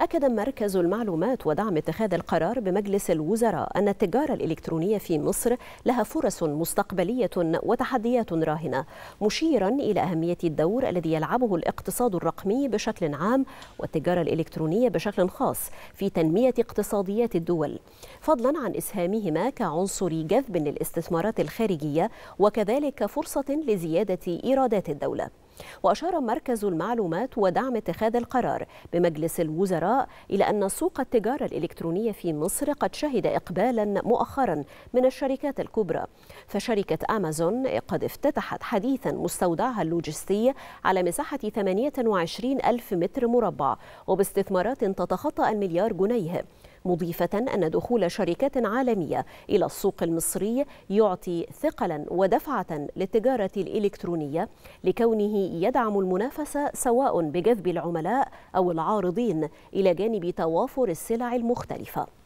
أكد مركز المعلومات ودعم اتخاذ القرار بمجلس الوزراء أن التجارة الإلكترونية في مصر لها فرص مستقبلية وتحديات راهنة مشيرا إلى أهمية الدور الذي يلعبه الاقتصاد الرقمي بشكل عام والتجارة الإلكترونية بشكل خاص في تنمية اقتصاديات الدول فضلا عن إسهامهما كعنصر جذب للاستثمارات الخارجية وكذلك فرصة لزيادة إيرادات الدولة وأشار مركز المعلومات ودعم اتخاذ القرار بمجلس الوزراء إلى أن سوق التجارة الإلكترونية في مصر قد شهد إقبالا مؤخرا من الشركات الكبرى فشركة أمازون قد افتتحت حديثا مستودعها اللوجستي على مساحة 28 ألف متر مربع وباستثمارات تتخطى المليار جنيه مضيفة أن دخول شركات عالمية إلى السوق المصري يعطي ثقلا ودفعة للتجارة الإلكترونية لكونه يدعم المنافسة سواء بجذب العملاء أو العارضين إلى جانب توافر السلع المختلفة